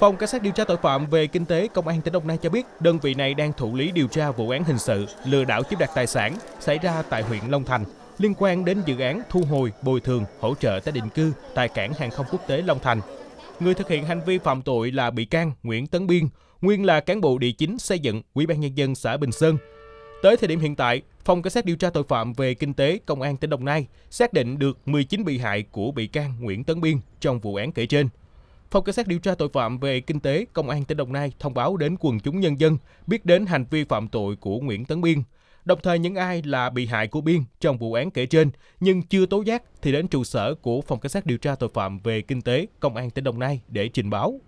Phòng Cảnh sát điều tra tội phạm về kinh tế Công an tỉnh Đồng Nai cho biết đơn vị này đang thụ lý điều tra vụ án hình sự lừa đảo chiếm đoạt tài sản xảy ra tại huyện Long Thành liên quan đến dự án thu hồi, bồi thường, hỗ trợ tái định cư tại cảng hàng không quốc tế Long Thành. Người thực hiện hành vi phạm tội là bị can Nguyễn Tấn Biên, nguyên là cán bộ địa chính xây dựng Ủy ban nhân dân xã Bình Sơn. Tới thời điểm hiện tại, Phòng Cảnh sát điều tra tội phạm về kinh tế Công an tỉnh Đồng Nai xác định được 19 bị hại của bị can Nguyễn Tấn Biên trong vụ án kể trên. Phòng Cảnh sát điều tra tội phạm về kinh tế Công an tỉnh Đồng Nai thông báo đến quần chúng nhân dân biết đến hành vi phạm tội của Nguyễn Tấn Biên. Đồng thời những ai là bị hại của Biên trong vụ án kể trên nhưng chưa tố giác thì đến trụ sở của Phòng Cảnh sát điều tra tội phạm về kinh tế Công an tỉnh Đồng Nai để trình báo.